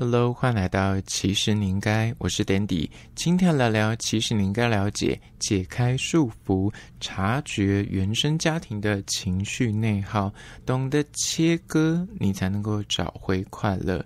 Hello，欢迎来到其实你应该，我是 Dandy，今天聊聊其实你应该了解，解开束缚，察觉原生家庭的情绪内耗，懂得切割，你才能够找回快乐。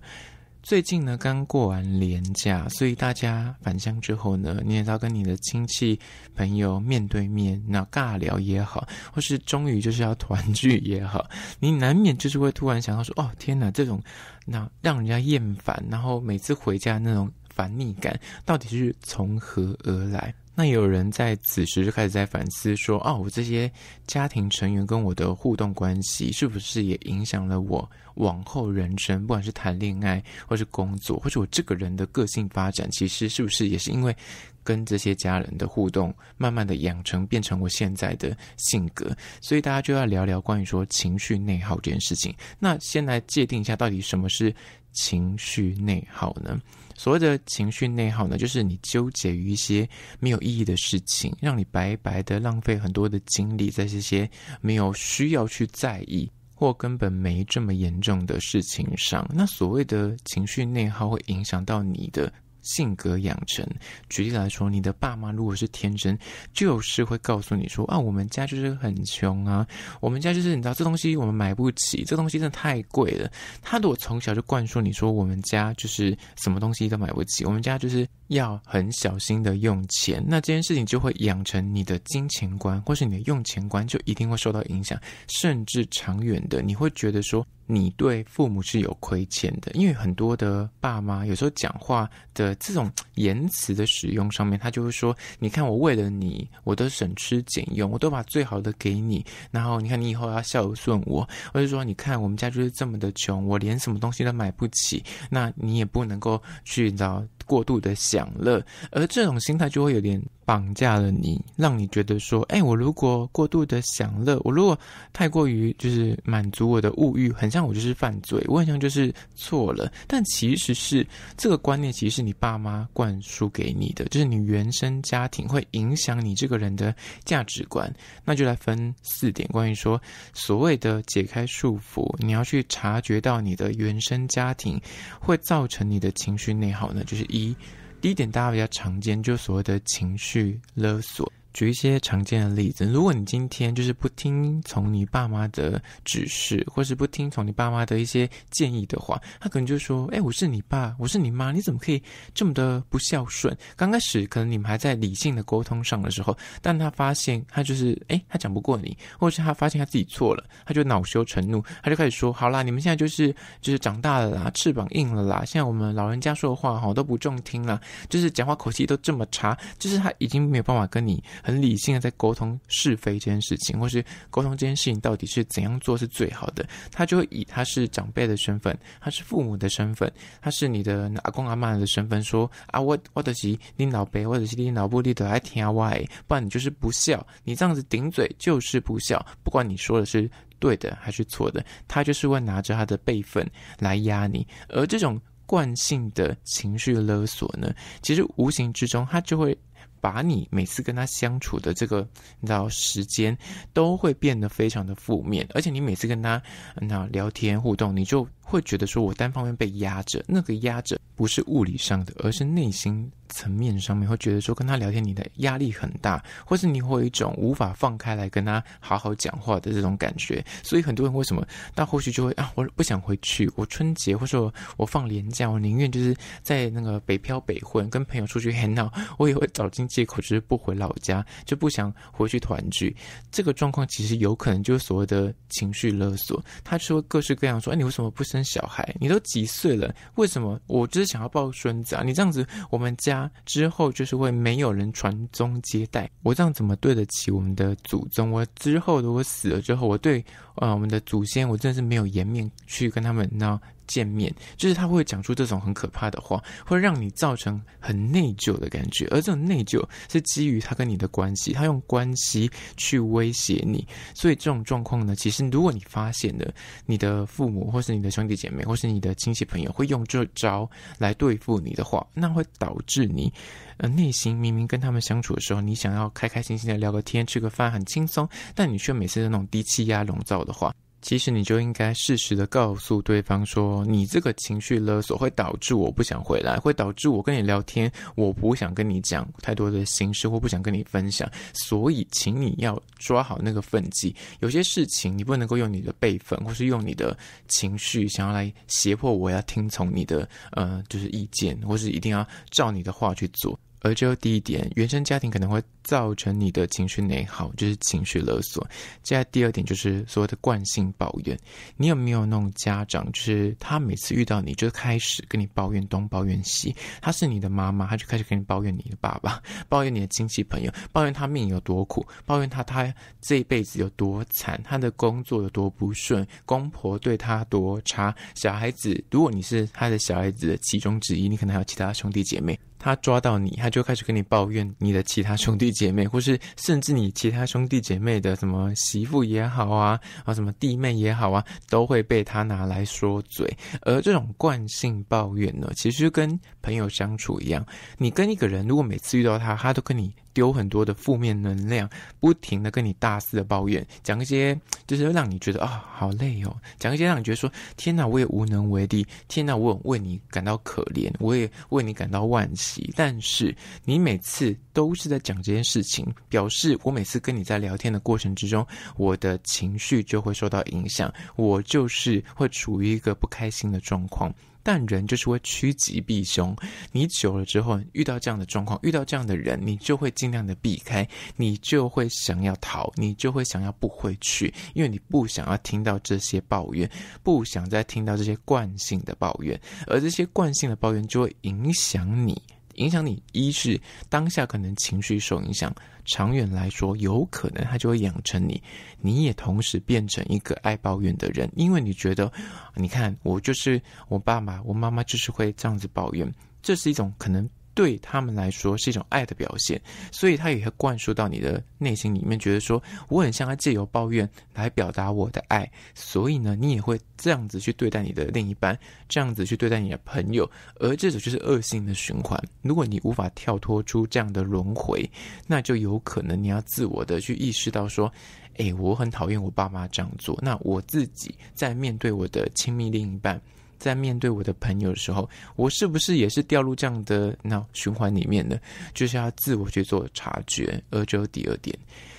最近呢，刚过完年假，所以大家返乡之后呢，你也知道跟你的亲戚朋友面对面，那尬聊也好，或是终于就是要团聚也好，你难免就是会突然想到说，哦天哪，这种那让人家厌烦，然后每次回家那种烦腻感，到底是从何而来？那有人在此时就开始在反思说：“哦，我这些家庭成员跟我的互动关系，是不是也影响了我往后人生？不管是谈恋爱，或是工作，或是我这个人的个性发展，其实是不是也是因为跟这些家人的互动，慢慢的养成变成我现在的性格？所以大家就要聊聊关于说情绪内耗这件事情。那先来界定一下，到底什么是？”情绪内耗呢？所谓的情绪内耗呢，就是你纠结于一些没有意义的事情，让你白白的浪费很多的精力在这些没有需要去在意或根本没这么严重的事情上。那所谓的情绪内耗，会影响到你的。性格养成，举例来说，你的爸妈如果是天真，就是会告诉你说啊，我们家就是很穷啊，我们家就是你知道这东西我们买不起，这东西真的太贵了。他如果从小就灌输你说，我们家就是什么东西都买不起，我们家就是要很小心的用钱。那这件事情就会养成你的金钱观，或是你的用钱观，就一定会受到影响，甚至长远的，你会觉得说。你对父母是有亏欠的，因为很多的爸妈有时候讲话的这种言辞的使用上面，他就会说：“你看我为了你，我都省吃俭用，我都把最好的给你。然后你看你以后要孝顺我。”或者说：“你看我们家就是这么的穷，我连什么东西都买不起，那你也不能够去找过度的享乐。”而这种心态就会有点。绑架了你，让你觉得说：“哎，我如果过度的享乐，我如果太过于就是满足我的物欲，很像我就是犯罪，我很像就是错了。”但其实是这个观念，其实是你爸妈灌输给你的，就是你原生家庭会影响你这个人的价值观。那就来分四点，关于说所谓的解开束缚，你要去察觉到你的原生家庭会造成你的情绪内耗呢，就是一。第一点，大家比较常见，就所谓的情绪勒索。举一些常见的例子，如果你今天就是不听从你爸妈的指示，或是不听从你爸妈的一些建议的话，他可能就说：“哎，我是你爸，我是你妈，你怎么可以这么的不孝顺？”刚开始可能你们还在理性的沟通上的时候，但他发现他就是哎，他讲不过你，或是他发现他自己错了，他就恼羞成怒，他就开始说：“好啦，你们现在就是就是长大了啦，翅膀硬了啦，现在我们老人家说的话哈都不中听了，就是讲话口气都这么差，就是他已经没有办法跟你。”很理性的在沟通是非这件事情，或是沟通这件事情到底是怎样做是最好的，他就会以他是长辈的身份，他是父母的身份，他是你的阿公阿妈的身份说啊，我我的及你老辈，或者是你老部，低都来听歪，不然你就是不孝，你这样子顶嘴就是不孝，不管你说的是对的还是错的，他就是会拿着他的辈分来压你，而这种惯性的情绪勒索呢，其实无形之中他就会。把你每次跟他相处的这个，你知道，时间都会变得非常的负面，而且你每次跟他那聊天互动，你就。会觉得说我单方面被压着，那个压着不是物理上的，而是内心层面上面会觉得说跟他聊天你的压力很大，或是你会有一种无法放开来跟他好好讲话的这种感觉。所以很多人为什么，到或许就会啊，我不想回去，我春节或者我我放年假，我宁愿就是在那个北漂北混，跟朋友出去 u 闹，我也会找尽借口，就是不回老家，就不想回去团聚。这个状况其实有可能就是所谓的情绪勒索，他说各式各样说，哎，你为什么不生？小孩，你都几岁了？为什么我就是想要抱孙子啊？你这样子，我们家之后就是会没有人传宗接代。我这样怎么对得起我们的祖宗？我之后如果死了之后，我对呃我们的祖先，我真的是没有颜面去跟他们那。见面就是他会讲出这种很可怕的话，会让你造成很内疚的感觉，而这种内疚是基于他跟你的关系，他用关系去威胁你。所以这种状况呢，其实如果你发现了你的父母或是你的兄弟姐妹或是你的亲戚朋友会用这招来对付你的话，那会导致你呃内心明明跟他们相处的时候，你想要开开心心的聊个天、吃个饭很轻松，但你却每次那种低气压笼罩的话。其实你就应该适时的告诉对方说，你这个情绪勒索会导致我不想回来，会导致我跟你聊天，我不想跟你讲太多的心事或不想跟你分享，所以请你要抓好那个分际。有些事情你不能够用你的辈分或是用你的情绪想要来胁迫我要听从你的，呃，就是意见或是一定要照你的话去做。而最第一点，原生家庭可能会造成你的情绪内耗，就是情绪勒索。接下来第二点就是所谓的惯性抱怨。你有没有那种家长，就是他每次遇到你就开始跟你抱怨东抱怨西？他是你的妈妈，他就开始跟你抱怨你的爸爸，抱怨你的亲戚朋友，抱怨他命有多苦，抱怨他他这一辈子有多惨，他的工作有多不顺，公婆对他多差。小孩子，如果你是他的小孩子的其中之一，你可能还有其他兄弟姐妹。他抓到你，他就开始跟你抱怨你的其他兄弟姐妹，或是甚至你其他兄弟姐妹的什么媳妇也好啊，啊什么弟妹也好啊，都会被他拿来说嘴。而这种惯性抱怨呢，其实跟朋友相处一样，你跟一个人如果每次遇到他，他都跟你。丢很多的负面能量，不停的跟你大肆的抱怨，讲一些就是让你觉得啊好累哦，讲一些让你觉得说天哪我也无能为力，天哪我为你感到可怜，我也为你感到惋惜。但是你每次都是在讲这件事情，表示我每次跟你在聊天的过程之中，我的情绪就会受到影响，我就是会处于一个不开心的状况。但人就是会趋吉避凶，你久了之后遇到这样的状况，遇到这样的人，你就会尽量的避开，你就会想要逃，你就会想要不回去，因为你不想要听到这些抱怨，不想再听到这些惯性的抱怨，而这些惯性的抱怨就会影响你。影响你，一是当下可能情绪受影响，长远来说，有可能他就会养成你，你也同时变成一个爱抱怨的人，因为你觉得，你看我就是我爸爸，我妈妈就是会这样子抱怨，这是一种可能。对他们来说是一种爱的表现，所以他也会灌输到你的内心里面，觉得说我很像他，借由抱怨来表达我的爱，所以呢，你也会这样子去对待你的另一半，这样子去对待你的朋友，而这种就是恶性的循环。如果你无法跳脱出这样的轮回，那就有可能你要自我的去意识到说，诶，我很讨厌我爸妈这样做，那我自己在面对我的亲密另一半。在面对我的朋友的时候，我是不是也是掉入这样的脑循环里面的？就是要自我去做察觉。而就第二点，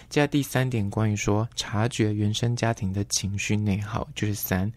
接下第三点，关于说察觉原生家庭的情绪内耗，就是三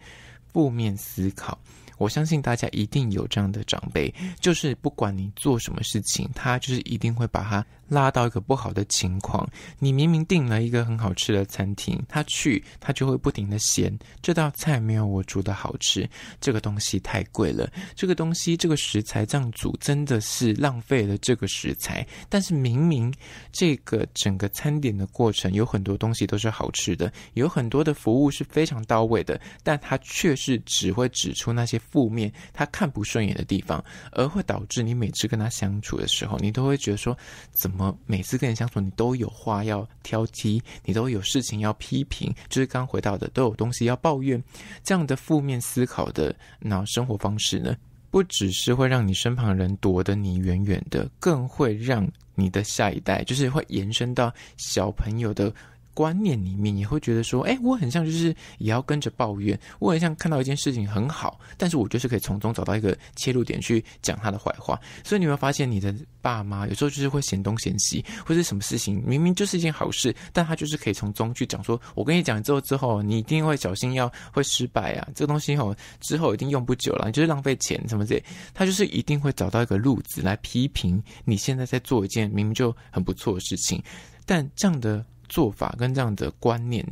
负面思考。我相信大家一定有这样的长辈，就是不管你做什么事情，他就是一定会把他。拉到一个不好的情况，你明明订了一个很好吃的餐厅，他去他就会不停的嫌这道菜没有我煮的好吃，这个东西太贵了，这个东西这个食材这样煮真的是浪费了这个食材。但是明明这个整个餐点的过程有很多东西都是好吃的，有很多的服务是非常到位的，但他却是只会指出那些负面他看不顺眼的地方，而会导致你每次跟他相处的时候，你都会觉得说怎么。么每次跟人相处，你都有话要挑剔，你都有事情要批评，就是刚回到的，都有东西要抱怨，这样的负面思考的那生活方式呢，不只是会让你身旁人躲得你远远的，更会让你的下一代，就是会延伸到小朋友的。观念里面也会觉得说，哎，我很像就是也要跟着抱怨。我很像看到一件事情很好，但是我就是可以从中找到一个切入点去讲他的坏话。所以你会发现，你的爸妈有时候就是会嫌东嫌西，或者什么事情明明就是一件好事，但他就是可以从中去讲说，我跟你讲之后之后，你一定会小心要会失败啊。这个东西哦，之后一定用不久了，你就是浪费钱什么的。他就是一定会找到一个路子来批评你现在在做一件明明就很不错的事情，但这样的。做法跟这样的观念。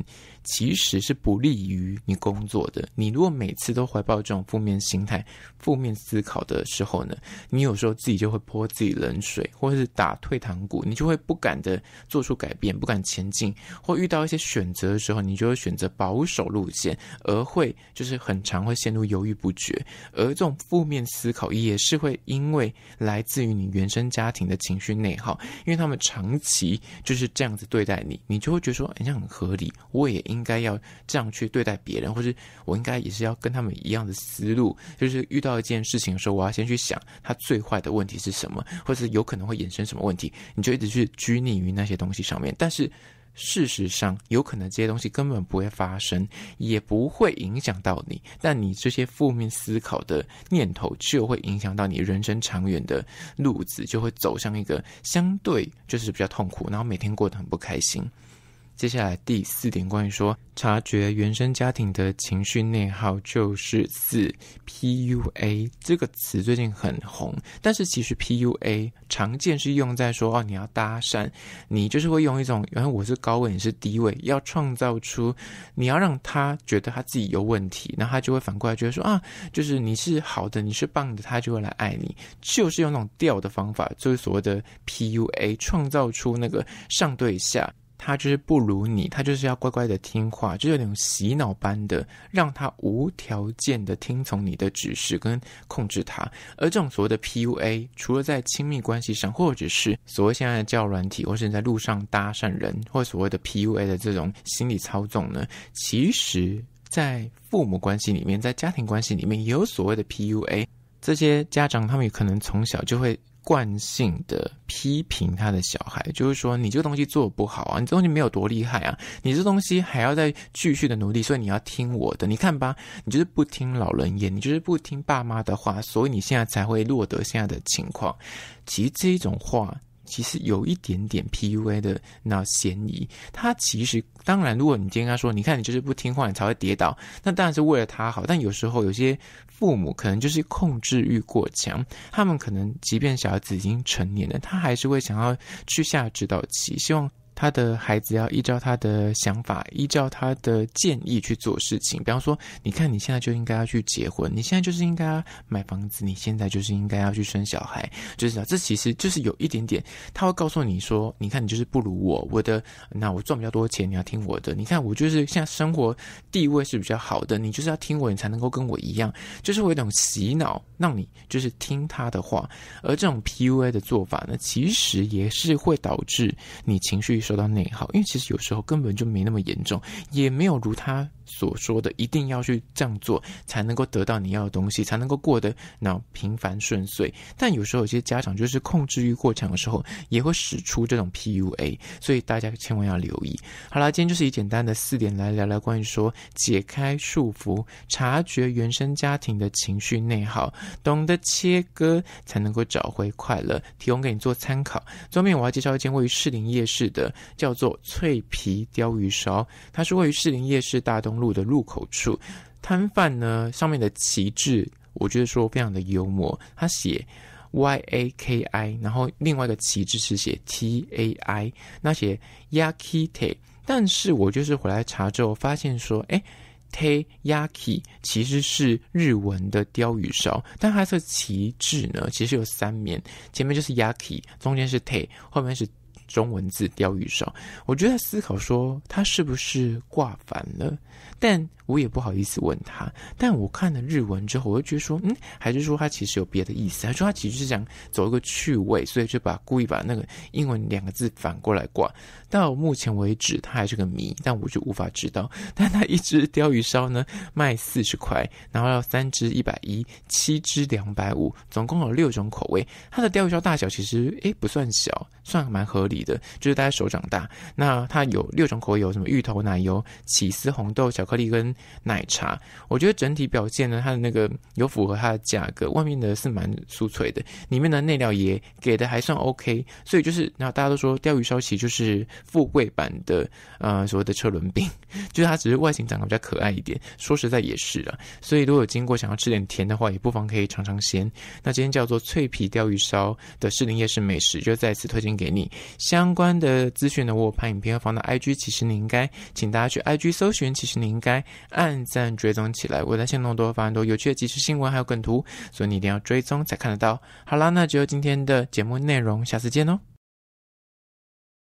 其实是不利于你工作的。你如果每次都怀抱这种负面心态、负面思考的时候呢，你有时候自己就会泼自己冷水，或者是打退堂鼓，你就会不敢的做出改变，不敢前进。或遇到一些选择的时候，你就会选择保守路线，而会就是很常会陷入犹豫不决。而这种负面思考也是会因为来自于你原生家庭的情绪内耗，因为他们长期就是这样子对待你，你就会觉得说好像很合理，我也应。应该要这样去对待别人，或是我应该也是要跟他们一样的思路，就是遇到一件事情的时候，我要先去想他最坏的问题是什么，或者是有可能会衍生什么问题，你就一直去拘泥于那些东西上面。但是事实上，有可能这些东西根本不会发生，也不会影响到你，但你这些负面思考的念头就会影响到你人生长远的路子，就会走向一个相对就是比较痛苦，然后每天过得很不开心。接下来第四点，关于说察觉原生家庭的情绪内耗，就是四 P U A 这个词最近很红，但是其实 P U A 常见是用在说哦，你要搭讪，你就是会用一种，然后我是高位，你是低位，要创造出，你要让他觉得他自己有问题，那他就会反过来觉得说啊，就是你是好的，你是棒的，他就会来爱你，就是用那种调的方法，就是所谓的 P U A，创造出那个上对下。他就是不如你，他就是要乖乖的听话，就有点洗脑般的，让他无条件的听从你的指示跟控制他。而这种所谓的 PUA，除了在亲密关系上，或者是所谓现在的教软体，或是你在路上搭讪人，或所谓的 PUA 的这种心理操纵呢，其实在父母关系里面，在家庭关系里面，也有所谓的 PUA，这些家长他们可能从小就会。惯性的批评他的小孩，就是说你这个东西做的不好啊，你这东西没有多厉害啊，你这东西还要再继续的努力，所以你要听我的。你看吧，你就是不听老人言，你就是不听爸妈的话，所以你现在才会落得现在的情况。其实这一种话，其实有一点点 PUA 的那嫌疑。他其实当然，如果你今天跟他说，你看你就是不听话，你才会跌倒，那当然是为了他好。但有时候有些。父母可能就是控制欲过强，他们可能即便小孩子已经成年了，他还是会想要去下指导棋，希望。他的孩子要依照他的想法，依照他的建议去做事情。比方说，你看你现在就应该要去结婚，你现在就是应该买房子，你现在就是应该要去生小孩，就是啊，这其实就是有一点点，他会告诉你说，你看你就是不如我，我的那我赚比较多钱，你要听我的。你看我就是现在生活地位是比较好的，你就是要听我，你才能够跟我一样。就是有一种洗脑，让你就是听他的话。而这种 PUA 的做法呢，其实也是会导致你情绪。受到内耗，因为其实有时候根本就没那么严重，也没有如他所说的一定要去这样做才能够得到你要的东西，才能够过得那平凡顺遂。但有时候有些家长就是控制欲过强的时候，也会使出这种 PUA，所以大家千万要留意。好啦，今天就是以简单的四点来聊聊关于说解开束缚、察觉原生家庭的情绪内耗、懂得切割，才能够找回快乐。提供给你做参考。最后面我要介绍一间位于士林夜市的。叫做脆皮鲷鱼烧，它是位于士林夜市大东路的入口处。摊贩呢上面的旗帜，我觉得说非常的幽默。他写 Y A K I，然后另外一个旗帜是写 T A I，那写 Yaki t 但是我就是回来查之后发现说，哎 t a Yaki 其实是日文的鲷鱼烧，但它的旗帜呢其实有三面，前面就是 Yaki，中间是 t a y 后面是。中文字钓鱼烧，我就在思考说他是不是挂反了，但我也不好意思问他。但我看了日文之后，我就觉得说，嗯，还是说他其实有别的意思。他说他其实是想走一个趣味，所以就把故意把那个英文两个字反过来挂。到目前为止，他还是个谜，但我就无法知道。但他一只钓鱼烧呢，卖四十块，然后要三只一百一，七只两百五，总共有六种口味。它的钓鱼烧大小其实诶不算小。算蛮合理的，就是大家手掌大，那它有六种口味，有什么芋头奶油、起司红豆、巧克力跟奶茶。我觉得整体表现呢，它的那个有符合它的价格，外面的是蛮酥脆的，里面的内料也给的还算 OK。所以就是，那大家都说钓鱼烧其实就是富贵版的，呃，所谓的车轮饼，就是它只是外形长得比较可爱一点。说实在也是啊，所以如果有经过想要吃点甜的话，也不妨可以尝尝鲜。那今天叫做脆皮钓鱼烧的士林夜市美食，就再次推荐。给你相关的资讯呢，我拍影片，放到 IG。其实你应该请大家去 IG 搜寻。其实你应该按赞追踪起来，我在线弄多发很多有趣的即时新闻，还有梗图，所以你一定要追踪才看得到。好啦，那只有今天的节目内容，下次见哦。